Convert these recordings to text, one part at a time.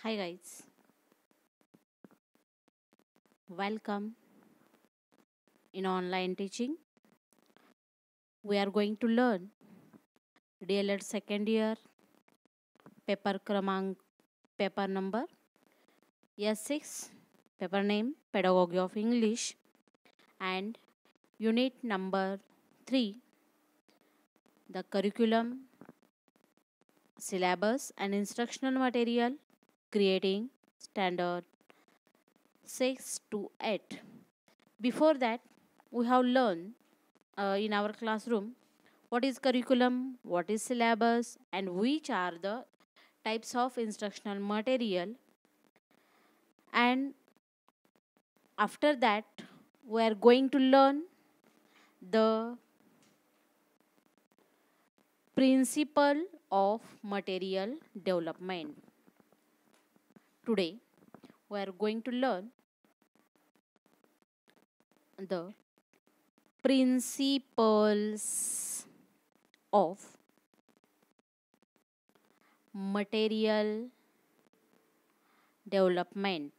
hi guys welcome in online teaching we are going to learn DLED second year paper paper number year 6 paper name pedagogy of english and unit number 3 the curriculum syllabus and instructional material creating standard 6 to 8. Before that, we have learned uh, in our classroom what is curriculum, what is syllabus, and which are the types of instructional material. And after that, we are going to learn the principle of material development. Today, we are going to learn the principles of material development.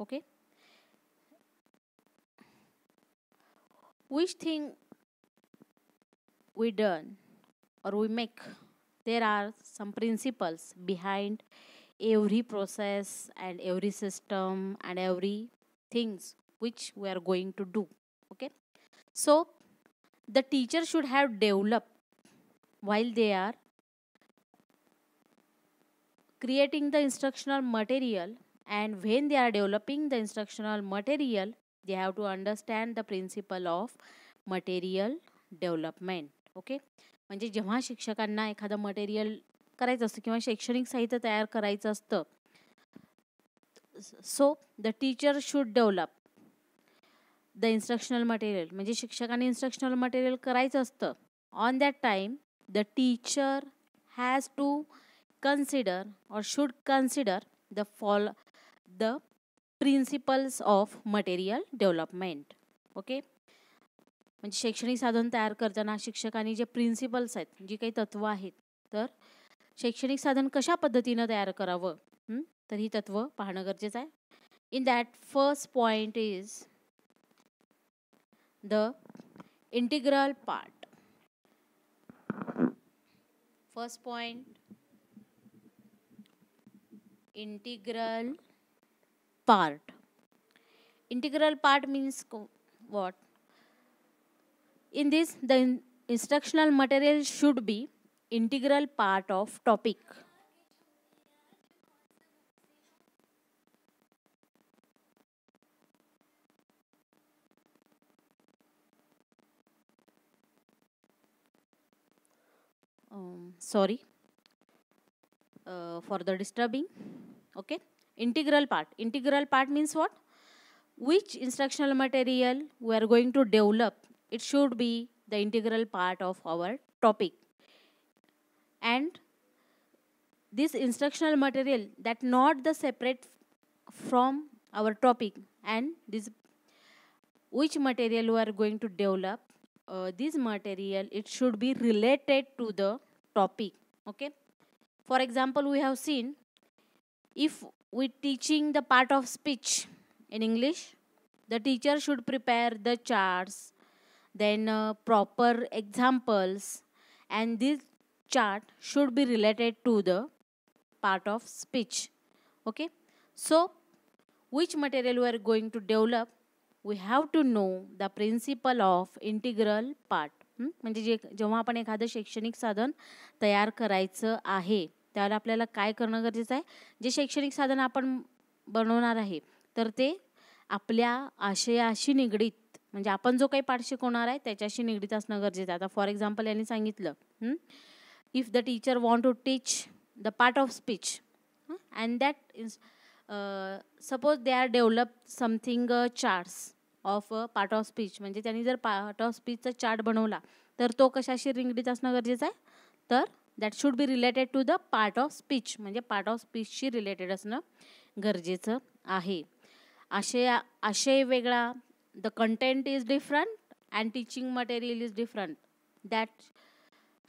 Okay. Which thing we done or we make there are some principles behind every process and every system and every things which we are going to do okay so the teacher should have developed while they are creating the instructional material and when they are developing the instructional material they have to understand the principle of material development okay म्हणजे जेव्हा शिक्षकांना एखादं material करायचं असतं किंवा शैक्षणिक साहित्य तयार करायचं असतं so the teacher should develop the instructional material म्हणजे शिक्षकांनी इन्स्ट्रक्शनल मटेरियल करायचं असतं on that time the teacher has to consider or should consider the fall the principles of material development okay म्हणजे शैक्षणिक साधन तयार करताना शिक्षकांनी जे प्रिन्सिपल्स आहेत जी काही तत्व आहेत तर शैक्षणिक साधन कशा पद्धतीनं तयार करावं तर ही तत्व पाहणं गरजेचं आहे in that first point is the integral part first point integral part integral part means what In this, the in instructional material should be integral part of topic. Um, sorry uh, for the disturbing okay integral part integral part means what which instructional material we are going to develop it should be the integral part of our topic and this instructional material that not the separate from our topic and this which material we are going to develop uh, this material it should be related to the topic okay for example we have seen if we teaching the part of speech in english the teacher should prepare the charts then uh, proper examples and this chart should be related to the part of speech okay so which material we are going to develop we have to know the principle of integral part म्हणजे जे जेव्हा आपण एखादं शैक्षणिक साधन तयार करायचं आहे त्यावेळेला आपल्याला काय करणं गरजेचं आहे जे शैक्षणिक साधन आपण बनवणार आहे तर ते आपल्या आशयाशी निगडीत म्हणजे आपण जो काही पाठ शिकवणार आहे त्याच्याशी निगडीत असणं गरजेचं आहे आता फॉर एक्झाम्पल यांनी सांगितलं if the teacher want to teach the part of speech and that is suppose they are develop something charts of part of speech म्हणजे त्यांनी जर पार्ट ऑफ स्पीचचा चार्ट बनवला तर तो कशाशी निगडीत असणं गरजेचं आहे तर that should be related to the part of speech म्हणजे पार्ट ऑफ स्पीचशी रिलेटेड असणं गरजेचं आहे असे असे वेगळा the content is different and teaching material is different that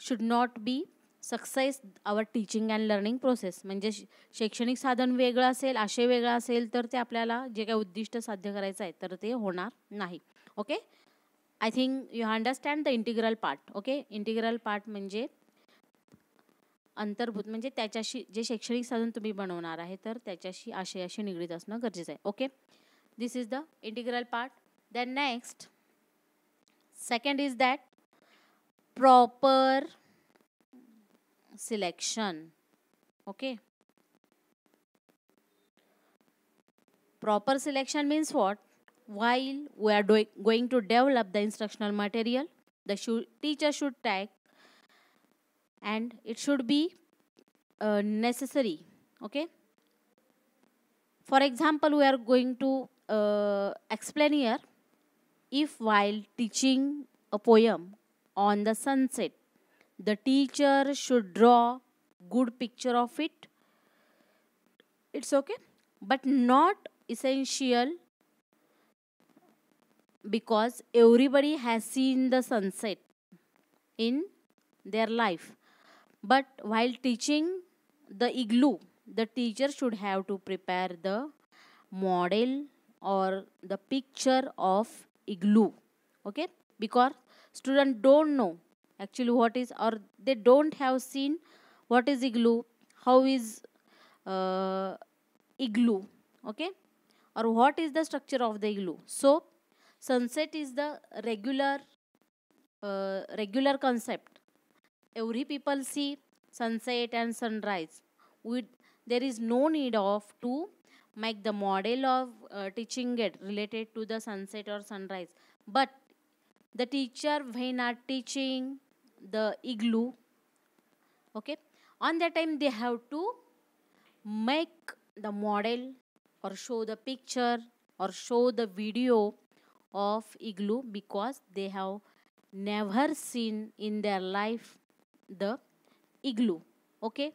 should not be success our teaching and learning process म्हणजे शैक्षणिक साधन वेगळं असेल आशय वेगळा असेल तर ते आपल्याला जे काही उद्दिष्ट साध्य करायचं आहे तर ते होणार नाही okay I think you understand the integral part okay integral part म्हणजे अंतर्भूत म्हणजे त्याच्याशी जे शैक्षणिक साधन तुम्ही बनवणार आहे तर त्याच्याशी आशयाशी निगडीत असणं गरजेचं आहे okay this is the integral part Then next, second is that proper selection. Okay. Proper selection means what? While we are doing, going to develop the instructional material, the teacher should tag and it should be uh, necessary. Okay. For example, we are going to uh, explain here if while teaching a poem on the sunset, the teacher should draw good picture of it, it's okay, but not essential because everybody has seen the sunset in their life. But while teaching the igloo, the teacher should have to prepare the model or the picture of igloo okay because students don't know actually what is or they don't have seen what is igloo how is uh, igloo okay or what is the structure of the igloo so sunset is the regular uh, regular concept every people see sunset and sunrise with there is no need of to make the model of uh, teaching it related to the sunset or sunrise but the teacher when are teaching the igloo okay on that time they have to make the model or show the picture or show the video of igloo because they have never seen in their life the igloo okay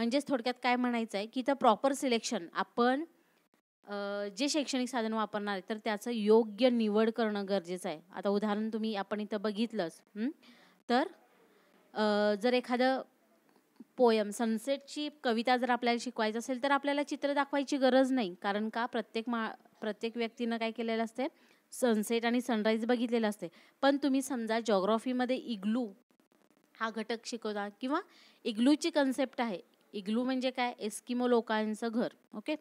म्हणजेच थोडक्यात काय म्हणायचं आहे की इथं proper selection आपण जे शैक्षणिक साधन वापरणार आहे तर त्याचं योग्य निवड करणं गरजेचं आहे आता उदाहरण तुम्ही आपण इथं बघितलंच तर जर एखादं पोयम सनसेटची कविता जर आपल्याला शिकवायचं असेल तर आपल्याला चित्र दाखवायची गरज नाही कारण का प्रत्येक मा प्रत्येक व्यक्तीनं काय केलेलं असते सनसेट आणि सनराईज बघितलेलं असते पण तुम्ही समजा जॉग्रॉफीमध्ये इग्लू हा घटक शिकवता किंवा इग्लूची कन्सेप्ट आहे इग्लू म्हणजे काय एस्किमो लोकांचं घर ओके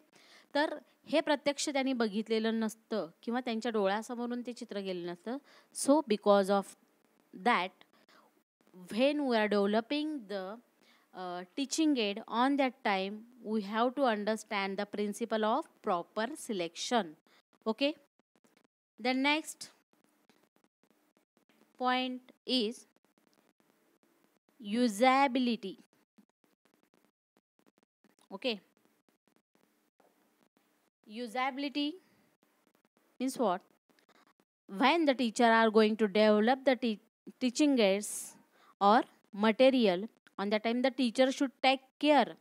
तर हे प्रत्यक्ष त्यांनी बघितलेलं नसतं किंवा त्यांच्या डोळ्यासमोरून ते चित्र गेलं नसतं so because of that when we are developing the teaching aid on that time we have to understand the principle of proper selection okay the next point is usability okay usability means what when the teacher are going to develop the te teaching aids or material on the time the teacher should take care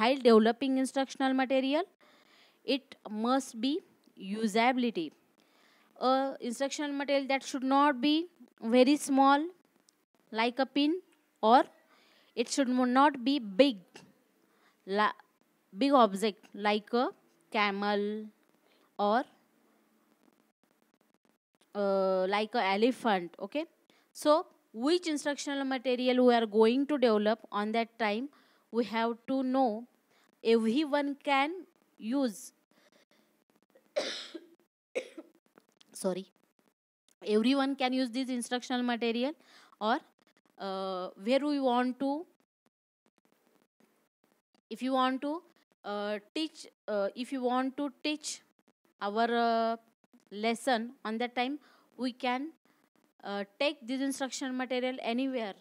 while developing instructional material it must be usability A instructional material that should not be very small like a pin or it should not be big la- big object like a camel or uh, like a elephant okay so which instructional material we are going to develop on that time we have to know everyone can use sorry everyone can use this instructional material or uh, where we want to if you want to uh, teach uh, if you want to teach our lesson on that time we can take this instructional material anywhere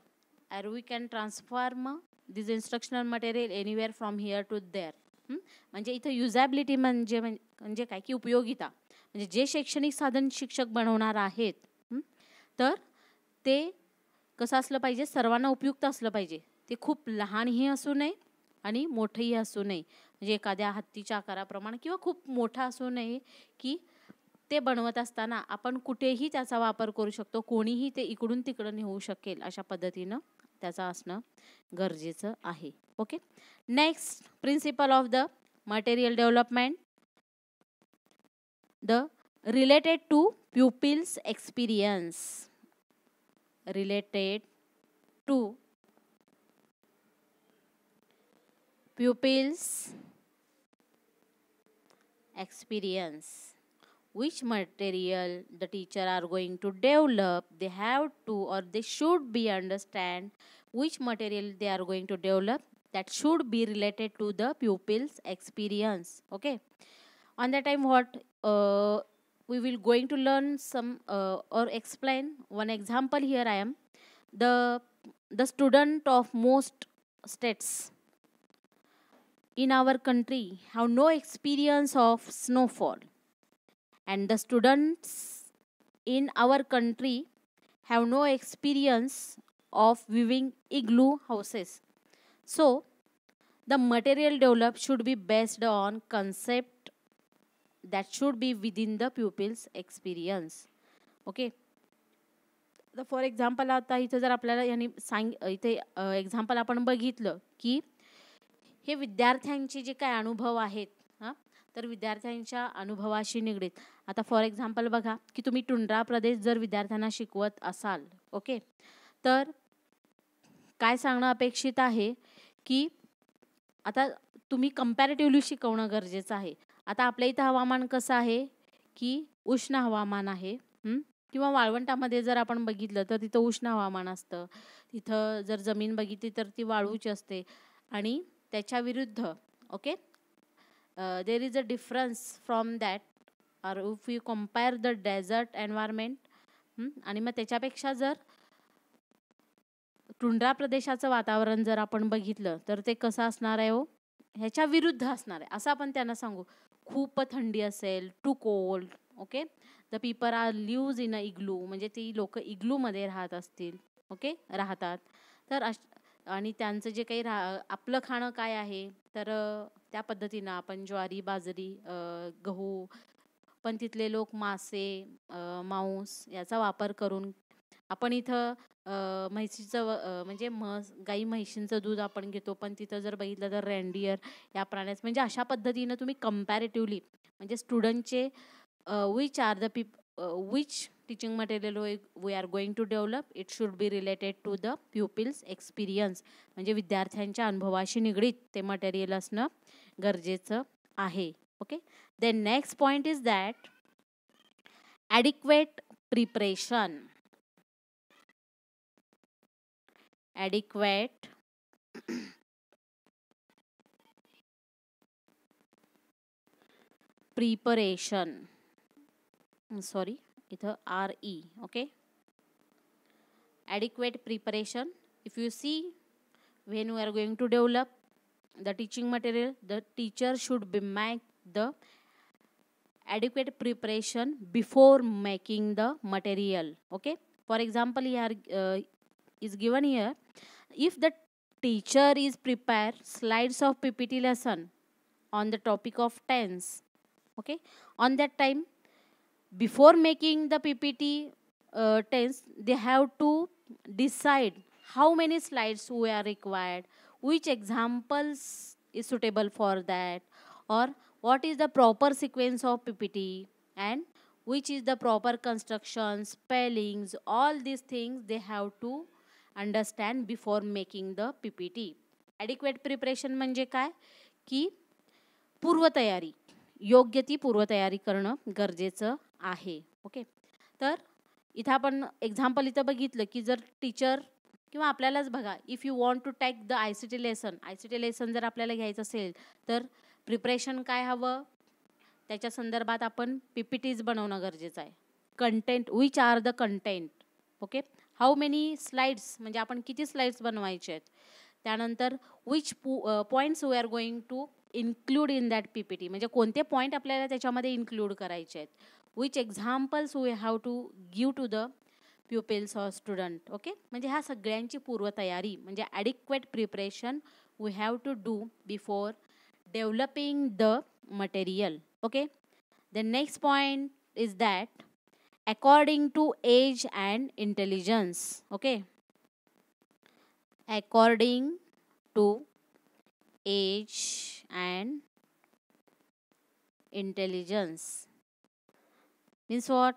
or we can transform this instructional material anywhere from here to there म्हणजे इथं युझॅबिलिटी म्हणजे म्हणजे काय की उपयोगिता म्हणजे जे शैक्षणिक साधन शिक्षक बनवणार आहेत तर ते कसं असलं पाहिजे सर्वांना उपयुक्त असलं पाहिजे ते खूप लहानही असू नये आणि मोठंही असू नये म्हणजे एखाद्या हत्तीच्या आकाराप्रमाणे किंवा खूप मोठा असू नये की ते बनवत असताना आपण कुठेही त्याचा वापर करू शकतो कोणीही ते इकडून तिकडं नेऊ शकेल अशा पद्धतीनं त्याचा असणं गरजेचं आहे okay next principle of the material development the related to pupils experience related to pupils experience which material the teacher are going to develop they have to or they should be understand which material they are going to develop that should be related to the pupils experience okay on that time what uh, we will going to learn some uh, or explain one example here i am the the student of most states in our country have no experience of snowfall and the students in our country have no experience of viewing igloo houses. So, the material developed should be based on concept that should be within the pupil's experience. Okay. For example आता इथं जर आपल्याला यांनी सांग इथे example आपण बघितलं की हे विद्यार्थ्यांचे जे काय अनुभव आहेत हां तर विद्यार्थ्यांच्या अनुभवाशी निगडीत आता फॉर एक्झाम्पल बघा की तुम्ही टुंड्रा प्रदेश जर विद्यार्थ्यांना शिकवत असाल ओके तर काय सांगणं अपेक्षित आहे की आता तुम्ही कम्पॅरेटिव्हली शिकवणं गरजेचं आहे आता आपल्या इथं हवामान कसं आहे की उष्ण हवामान आहे किंवा वाळवंटामध्ये जर आपण बघितलं तर तिथं उष्ण हवामान असतं तिथं जर जमीन बघितली तर ती वाळूची असते आणि त्याच्या विरुद्ध okay there is a difference from that are if you compare the desert environment आणि मग त्याच्यापेक्षा जर टुंड्रा प्रदेशाचं वातावरण जर आपण बघितलं तर ते कसं असणार आहे हो ह्याच्या विरुद्ध असणार आहे असं आपण त्यांना सांगू खूप थंडी असेल too cold okay the people are lives in a igloo म्हणजे ती लोक इग्लूमध्ये राहत असतील ओके राहतात तर आणि त्यांचं जे काही रा आपलं खाणं काय आहे तर त्या पद्धतीनं आपण ज्वारी बाजरी गहू पण तिथले लोक मासे मांस याचा वापर करून आपण इथं व म्हणजे म्हस गाई म्हैशींचं दूध आपण घेतो पण तिथं जर बघितलं तर रेंडियर या प्राण्याचं म्हणजे अशा पद्धतीनं तुम्ही कंपॅरेटिव्हली म्हणजे स्टुडंटचे which are the peep which teaching material we are going to develop it should be related to the pupils experience म्हणजे विद्यार्थ्यांच्या अनुभवाशी निगडीत ते मटेरियल असणं गरजेचं आहे okay then next point is that adequate preparation adequate preparation sorry इथं R E okay adequate preparation if you see when you are going to develop the teaching material the teacher should be make the adequate preparation before making the material okay for example here is given here if the teacher is prepare slides of P P T lesson on the topic of tense okay on that time before making the PPT uh, test, they have to decide how many slides we are required, which examples is suitable for that, or what is the proper sequence of PPT, and which is the proper construction, spellings, all these things they have to understand before making the PPT. Adequate preparation manje ka म्हणजे काय की पूर्वतयारी योग्य ती पूर्वतयारी करणं गरजेचं आहे ओके तर इथं आपण एक्झाम्पल इथं बघितलं की जर टीचर किंवा आपल्यालाच बघा if you want to take the I C T lesson I C T lesson जर आपल्याला घ्यायचं असेल तर प्रिपरेशन काय हवं त्याच्या संदर्भात आपण पी पी टीज बनवणं गरजेचं आहे content which are the content okay how many slides म्हणजे आपण किती स्लाइड्स बनवायचे आहेत त्यानंतर विच पू points we are going to include in that P P T म्हणजे कोणते पॉईंट आपल्याला त्याच्यामध्ये इन्क्लूड करायचे आहेत which examples we have to give to the pupils or student okay म्हणजे ह्या सगळ्यांची पूर्वतयारी म्हणजे adequate preparation we have to do before developing the material okay the next point is that according to age and intelligence okay according to age and intelligence means what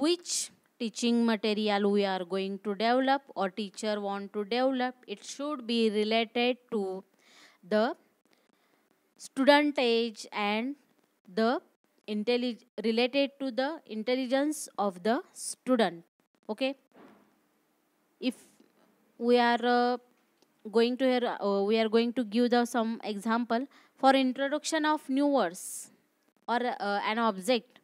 which teaching material we are going to develop or teacher want to develop it should be related to the student age and the intellig- related to the intelligence of the student okay if we are uh, going to hear, uh, we are going to give the some example for introduction of new words or uh, an object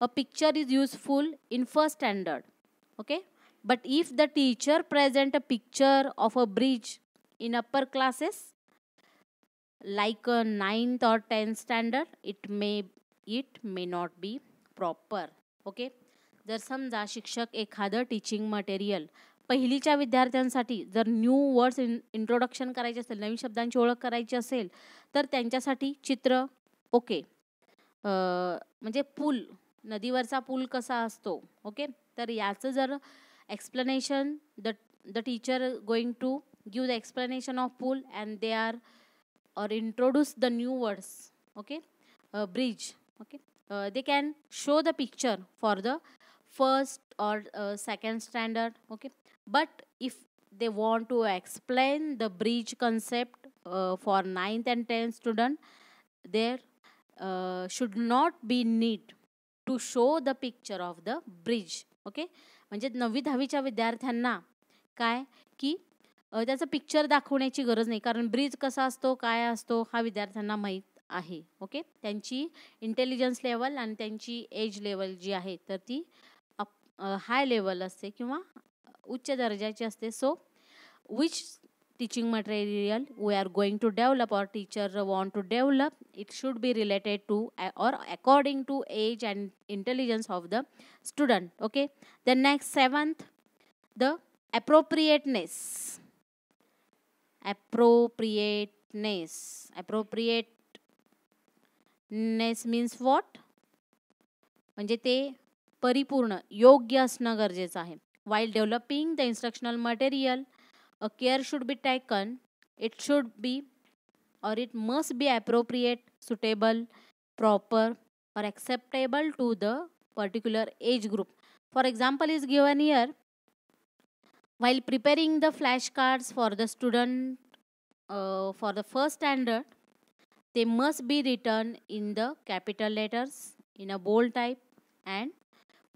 a picture is useful in first standard okay but if the teacher present a picture of a bridge in upper classes like a ninth or 10th standard it may it may not be proper okay okay? जर समजा शिक्षक एखादं teaching material पहिलीच्या विद्यार्थ्यांसाठी जर new words in introduction करायचे असेल नवीन शब्दांची ओळख करायची असेल तर त्यांच्यासाठी चित्र ओके म्हणजे पूल नदीवरचा पूल कसा असतो ओके तर याचं जर explanation the the teacher going to give the explanation of पूल and they are or introduce the new words okay bridge okay they can show the picture for the first or second standard okay but if they want to explain the bridge concept for ninth and tenth student there should not be need to show the picture of the bridge okay म्हणजे नववी दहावीच्या विद्यार्थ्यांना काय की uh, त्याचं picture दाखवण्याची गरज नाही कारण ब्रिज कसा असतो काय असतो हा विद्यार्थ्यांना माहीत आहे ओके त्यांची इंटेलिजन्स लेवल आणि त्यांची एज लेवल जी आहे तर ती अप हाय लेवल असते किंवा उच्च दर्जाची असते so which teaching material we are going to develop or teacher want to develop it should be related to or according to age and intelligence of the student okay the next seventh the appropriateness appropriateness appropriateness means what म्हणजे ते परिपूर्ण योग्य असणं गरजेचं आहे while developing the instructional material a care should be taken it should be or it must be appropriate suitable proper or acceptable to the particular age group for example is given here while preparing the flashcards for the student uh, for the first standard they must be written in the capital letters in a bold type and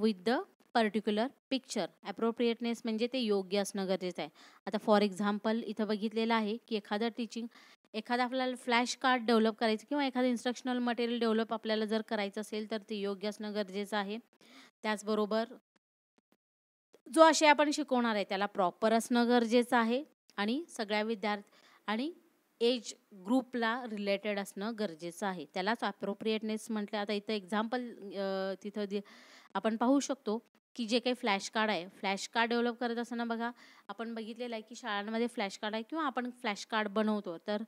with the particular picture appropriateness म्हणजे ते योग्य असणं गरजेचं आहे आता for example इथं बघितलेलं आहे की एखादं टीचिंग एखादा आपल्याला फ्लॅश कार्ड डेव्हलप करायचं किंवा एखादं इन्स्ट्रक्शनल मटेरियल डेव्हलप आपल्याला जर करायचं असेल तर ते योग्य असणं गरजेचं आहे त्याचबरोबर जो आशय आपण शिकवणार आहे त्याला प्रॉपर असणं गरजेचं आहे आणि सगळ्या विद्यार्थी आणि एज ग्रुपला रिलेटेड असणं गरजेचं आहे त्यालाच अप्रोप्रिएटनेस म्हटलं आता इथं एक्झाम्पल तिथं दि आपण पाहू शकतो की जे काही फ्लॅश कार्ड आहे फ्लॅश कार्ड डेव्हलप करत असताना बघा आपण बघितलेलं आहे की शाळांमध्ये फ्लॅश कार्ड आहे किंवा आपण फ्लॅश कार्ड बनवतो तर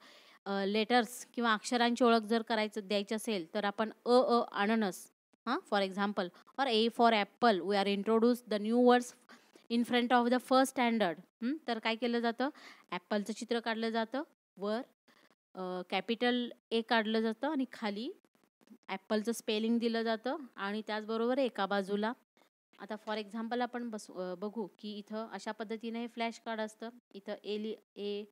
लेटर्स किंवा अक्षरांची ओळख जर करायचं द्यायची असेल तर आपण अ अ अननस हां for example or A for apple we are introduce the new words in front of the first standard तर काय केलं जातं ॲपलचं चित्र काढलं जातं वर कॅपिटल ए काढलं जातं आणि खाली ॲपलचं स्पेलिंग दिलं जातं आणि त्याचबरोबर एका बाजूला आता फॉर एक्झाम्पल आपण बस बघू की इथं अशा पद्धतीने हे फ्लॅश कार्ड असतं इथं ए लि ए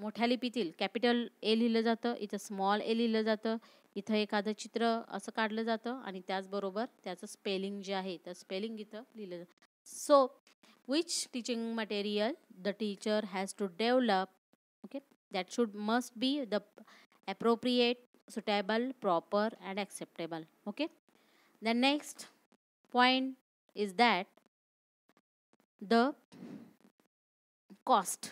मोठ्या लिपीतील कॅपिटल ए लिहिलं जातं इथं स्मॉल ए लिहिलं जातं इथं एखादं चित्र असं काढलं जातं आणि त्याचबरोबर त्याचं स्पेलिंग जे आहे तर स्पेलिंग इथं लिहिलं जातं so which teaching material the teacher has to develop okay that should must be the appropriate suitable proper and acceptable okay then next point is that the cost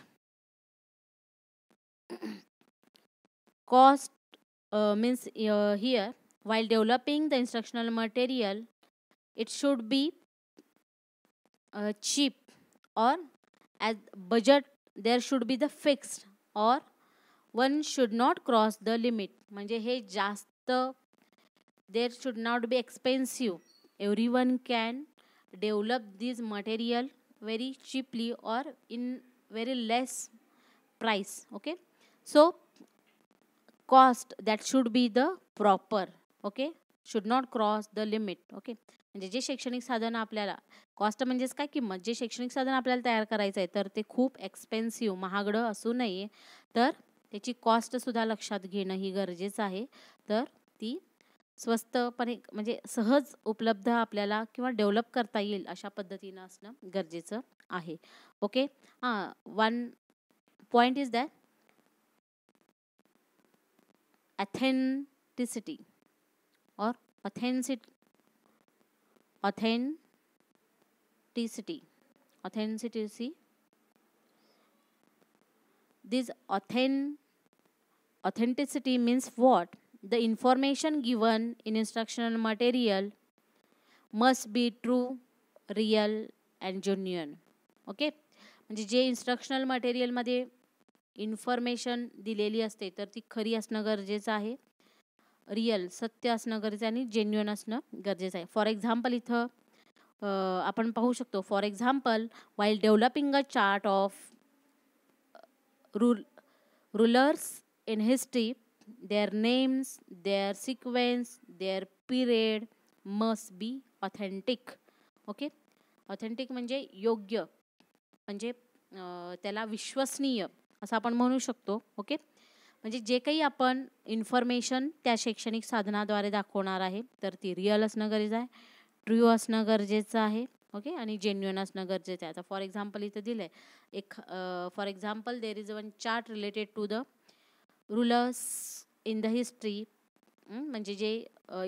cost uh, means uh, here while developing the instructional material it should be uh, cheap or as budget there should be the fixed or one should not cross the limit म्हणजे हे just uh, there should not be expensive. everyone can develop this material very cheaply or in very less price okay so cost that should be the proper okay should not cross the limit okay म्हणजे जे शैक्षणिक साधन आपल्याला cost म्हणजेच काय किंमत जे शैक्षणिक साधन आपल्याला तयार करायचं आहे तर ते खूप एक्सपेन्सिव्ह महागड असू नये तर त्याची सुद्धा लक्षात घेणं ही गरजेचं आहे तर ती स्वस्तपणे म्हणजे सहज उपलब्ध आपल्याला किंवा डेव्हलप करता येईल अशा पद्धतीनं असणं गरजेचं आहे ओके हां one point is that authenticity or authenticity authenticity authenticity this ऑथेन authenticity means what the information given in instructional material must be true, real and genuine. Okay म्हणजे जे इन्स्ट्रक्शनल मटेरियलमध्ये इन्फॉर्मेशन दिलेली असते तर ती खरी असणं गरजेचं आहे रियल सत्य असणं गरजेचं आणि जेन्युअन असणं गरजेचं आहे फॉर एक्झाम्पल इथं आपण पाहू शकतो for example while developing a chart of rule rulers in history their names, their sequence, their period must be authentic. Okay authentic म्हणजे योग्य म्हणजे त्याला विश्वसनीय असं आपण म्हणू शकतो ओके म्हणजे जे काही आपण इन्फॉर्मेशन त्या शैक्षणिक साधनाद्वारे दाखवणार आहे तर ती रिअल असणं गरजेचं आहे ट्रू असणं गरजेचं आहे ओके आणि जेन्युअन असणं गरजेचं आहे आता फॉर एक्झाम्पल इथं दिलं आहे एक for example there is one chart related to the rulers in the history म्हणजे जे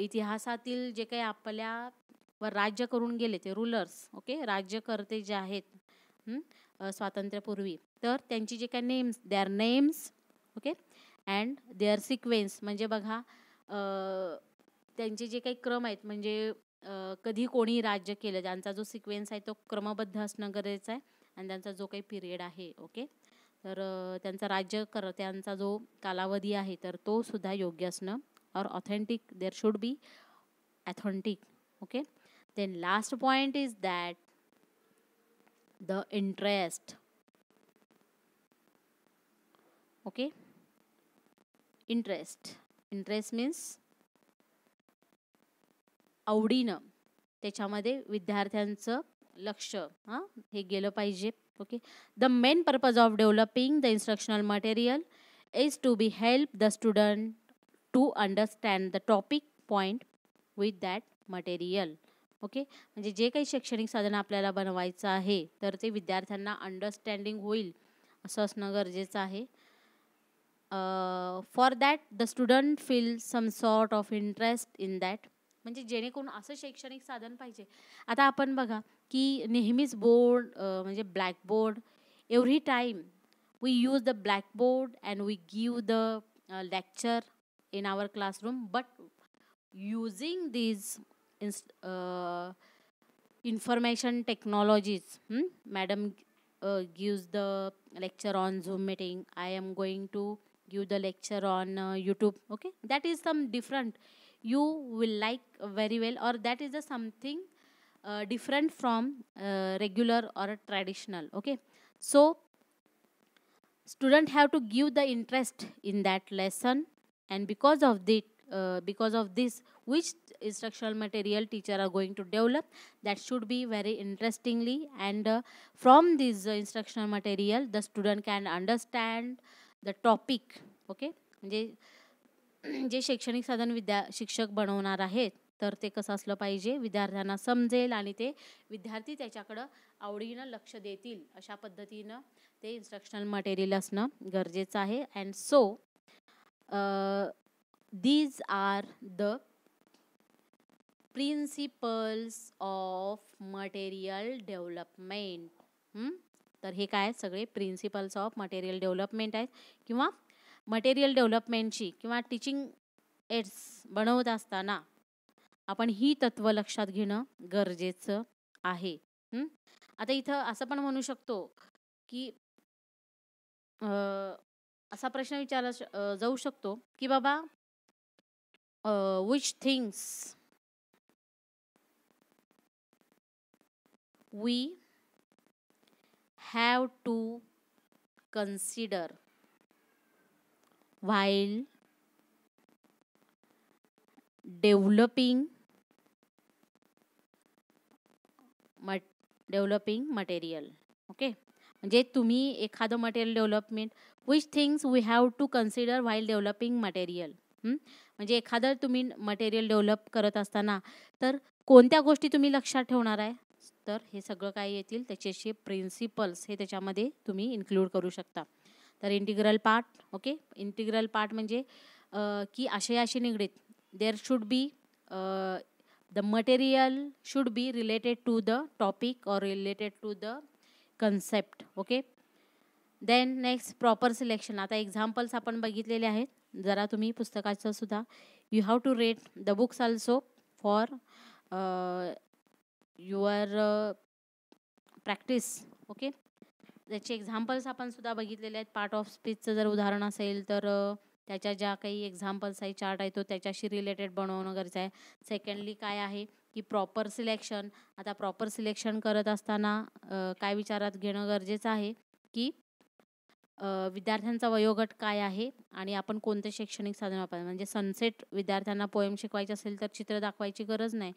इतिहासातील जे काही आपल्यावर राज्य करून गेले ते रुलर्स ओके राज्यकर्ते जे आहेत स्वातंत्र्यापूर्वी तर त्यांची जे काही names they are names okay and they are sequence म्हणजे बघा त्यांचे जे काही क्रम आहेत म्हणजे कधी कोणी राज्य केलं त्यांचा जो सिक्वेन्स आहे तो क्रमबद्ध असणं गरजेचं आहे आणि त्यांचा जो काही पिरियड आहे ओके तर त्यांचा राज्य कर त्यांचा जो कालावधी आहे तर तो सुद्धा योग्य असणं or authentic there should be authentic okay then last point is that the interest okay interest interest means आवडीनं त्याच्यामध्ये विद्यार्थ्यांचं लक्ष हां हे गेलं पाहिजे okay the main purpose of developing the instructional material is to be help the student to understand the topic point with that material okay म्हणजे जे काही शैक्षणिक साधन आपल्याला बनवायचं आहे तर ते विद्यार्थ्यांना अंडरस्टँडिंग होईल असं असणं गरजेचं आहे for that the student feel some sort of interest in that म्हणजे जेणेकरून असं शैक्षणिक साधन पाहिजे आता आपण बघा की नेहमीच बोर्ड म्हणजे blackboard every time we use the blackboard and we give the lecture in our classroom but using these इन्स information technologies madam gives the lecture on zoom meeting i am going to give the lecture on uh, youtube okay that is some different you will like very well or that is the something uh, different from uh, regular or traditional okay so student have to give the interest in that lesson and because of the uh, because of this which instructional material teacher are going to develop that should be very interestingly and uh, from this uh, instructional material the student can understand the topic okay जे शैक्षणिक साधन विद्या शिक्षक बनवणार आहेत तर ते कसं असलं पाहिजे विद्यार्थ्यांना समजेल आणि ते विद्यार्थी त्याच्याकडं आवडीनं लक्ष देतील अशा पद्धतीनं ते इन्स्ट्रक्शनल मटेरियल असणं गरजेचं आहे and so these are the principles of material development तर हे काय सगळे प्रिन्सिपल्स ऑफ मटेरियल डेव्हलपमेंट आहेत किंवा मटेरियल डेव्हलपमेंटची किंवा टीचिंग एड्स बनवत असताना आपण ही तत्व लक्षात घेणं गरजेचं आहे आता इथं असं पण म्हणू शकतो की असा प्रश्न विचारला जाऊ शकतो की बाबा which things we have to consider while developing मट डेव्हलपिंग मटेरियल ओके म्हणजे तुम्ही एखादं material development which things we have to consider while developing material म्हणजे एखादं तुम्ही मटेरियल डेव्हलप करत असताना तर कोणत्या गोष्टी तुम्ही लक्षात ठेवणार आहे तर हे सगळं काय येतील त्याच्याशी प्रिन्सिपल्स हे त्याच्यामध्ये तुम्ही इन्क्लूड करू शकता तर integral part okay integral part म्हणजे की असे निगडीत there should be the material should be related to the topic or related to the concept okay then next proper selection आता एक्झाम्पल्स आपण बघितलेले आहेत जरा तुम्ही पुस्तकाचं सुद्धा you have to rate the books also for your practice okay त्याचे examples आपण सुद्धा बघितलेले आहेत पार्ट ऑफ स्पीचचं जर उदाहरण असेल तर त्याच्या ज्या काही एक्झाम्पल्स आहे चार्ट आहे तो त्याच्याशी रिलेटेड बनवणं गरजेचं आहे सेकंडली काय आहे की प्रॉपर सिलेक्शन आता प्रॉपर सिलेक्शन करत असताना काय विचारात घेणं गरजेचं आहे की विद्यार्थ्यांचा वयोगट काय आहे आणि आपण कोणते शैक्षणिक साधन वापरतो म्हणजे सनसेट विद्यार्थ्यांना पोएम शिकवायचं असेल तर चित्र दाखवायची गरज नाही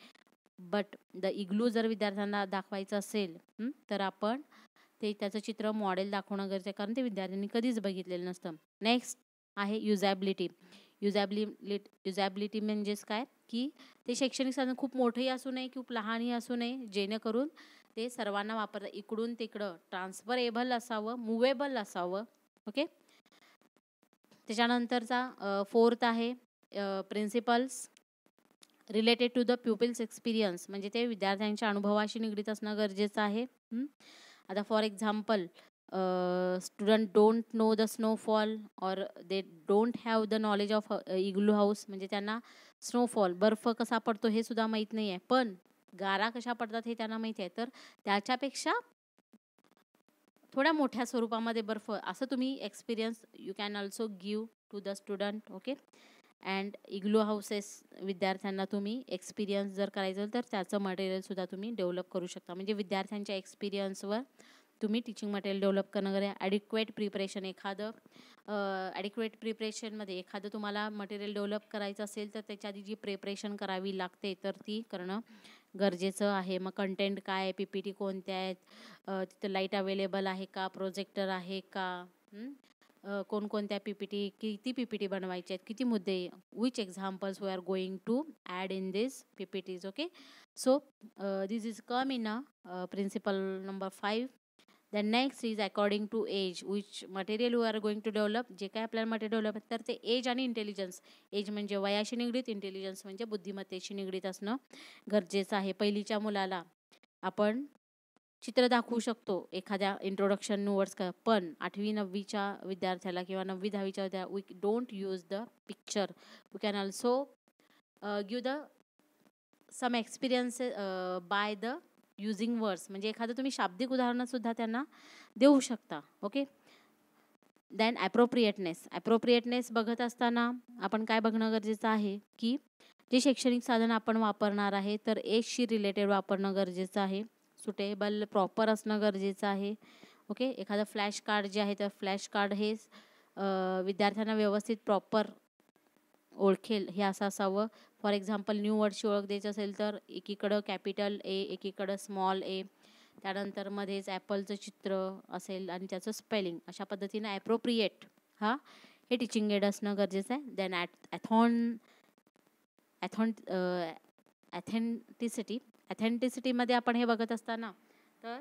बट द इग्लू जर विद्यार्थ्यांना दाखवायचं असेल तर आपण ते त्याचं चित्र मॉडेल दाखवणं गरजेचं आहे कारण ते विद्यार्थ्यांनी कधीच बघितलेलं नसतं नेक्स्ट आहे युजॅबिलिटी युजॅबिलिट युजॅबिलिटी म्हणजेच काय की ते शैक्षणिक साधन खूप मोठंही असू नये खूप लहानही असू नये जेणेकरून ते सर्वांना वापरतात इकडून तिकडं ट्रान्सफरेबल असावं मुवेबल असावं ओके त्याच्यानंतरचा फोर्थ आहे principles related to the pupils experience म्हणजे ते विद्यार्थ्यांच्या अनुभवाशी निगडीत असणं गरजेचं आहे आता for example student don't know the snowfall or they don't have the knowledge of igloo house म्हणजे त्यांना स्नोफॉल बर्फ कसा पडतो हे सुद्धा माहीत नाही आहे पण गारा कशा पडतात हे त्यांना माहीत आहे तर त्याच्यापेक्षा थोड्या मोठ्या स्वरूपामध्ये बर्फ असं तुम्ही experience you can also give to the student okay and igloo houses विद्यार्थ्यांना तुम्ही एक्सपिरियन्स जर करायचं तर त्याचं मटेरियलसुद्धा तुम्ही डेव्हलप करू शकता म्हणजे विद्यार्थ्यांच्या एक्सपिरियन्सवर तुम्ही टीचिंग मटेरियल डेव्हलप करणं गरजे ॲडिक्वेट प्रिपरेशन एखादं ॲडिक्वेट प्रिपरेशनमध्ये एखादं तुम्हाला मटेरियल डेव्हलप करायचं असेल तर त्याच्या आधी जी प्रिपरेशन करावी लागते तर ती करणं गरजेचं आहे मग कंटेंट काय आहे पी पी टी कोणत्या आहेत तिथं लाईट अवेलेबल आहे का प्रोजेक्टर आहे का कोणकोणत्या पी पी टी किती पी पी टी बनवायचे आहेत किती मुद्दे which examples we are going to add in this P P Ts okay so this is come in a principle number five then next is according to age which material we are going to develop जे काय आपल्याला material develop तर ते age आणि intelligence age म्हणजे वयाशी निगडीत intelligence म्हणजे बुद्धिमत्तेशी निगडीत असणं गरजेचं आहे पहिलीच्या मुलाला आपण चित्र दाखवू शकतो एखाद्या इंट्रोडक्शन नुवर्स पण आठवी नववीच्या विद्यार्थ्याला किंवा नववी दहावीच्या विद्या we don't use the picture we can also give the some experience by the using words म्हणजे एखादं तुम्ही शाब्दिक उदाहरणंसुद्धा त्यांना देऊ शकता ओके दॅन ॲप्रोप्रिएटनेस ॲप्रोप्रिएटनेस बघत असताना आपण काय बघणं गरजेचं आहे की जे शैक्षणिक साधन आपण वापरणार आहे तर एजशी रिलेटेड वापरणं गरजेचं आहे सुटेबल प्रॉपर असणं गरजेचं आहे ओके एखादं फ्लॅश कार्ड जे आहे तर फ्लॅश कार्ड हे विद्यार्थ्यांना व्यवस्थित प्रॉपर ओळखेल हे असं असावं फॉर एक्झाम्पल न्यू वर्डची ओळख द्यायचं असेल तर एकीकडं कॅपिटल ए एकीकडं स्मॉल ए त्यानंतर मध्येच ॲपलचं चित्र असेल आणि त्याचं स्पेलिंग अशा पद्धतीनं ॲप्रोप्रिएट हा हे टीचिंग एड असणं गरजेचं आहे दॅन ॲट ॲथॉन ॲथॉन ॲथेंटिसिटी ॲथेंटिसिटीमध्ये आपण हे बघत असताना तर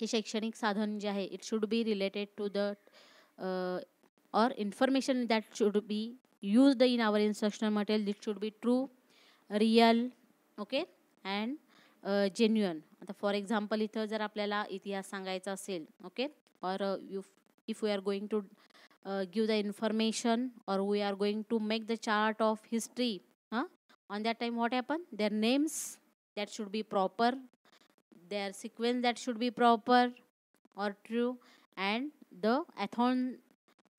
हे शैक्षणिक साधन जे आहे it should be related to the or information that should be use the in our instructional material that should be true real okay and genuine आता फॉर एक्झाम्पल इथं जर आपल्याला इतिहास सांगायचा असेल okay or you if we are going to give the information or we are going to make the chart of history हां on that time what happen their names that should be proper their sequence that should be proper or true and the athon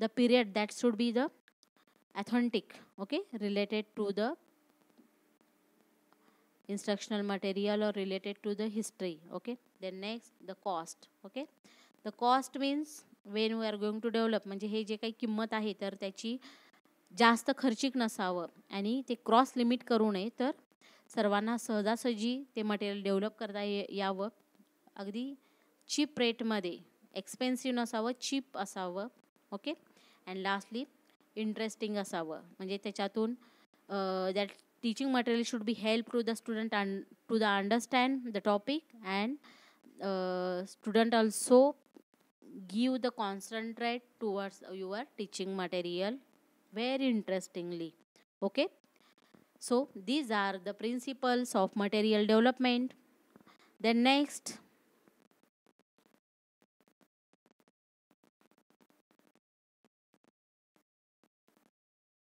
the period that should be the authentic okay related to the instructional material or related to the history okay then next the cost okay the cost means when we are going to develop म्हणजे हे जे काही किंमत आहे तर त्याची जास्त खर्चिक नसावं आणि ते cross limit करू नये तर सर्वांना सहजासहजी ते मटेरियल डेव्हलप करता ये यावं अगदी चीप रेटमध्ये एक्सपेन्सिव्ह नसावं चीप असावं ओके अँड लास्टली इंटरेस्टिंग असावं म्हणजे त्याच्यातून that teaching material should be help to the student and to the understand the topic and student also give the concentrate towards your teaching material very interestingly okay So these are the principles of material development. Then next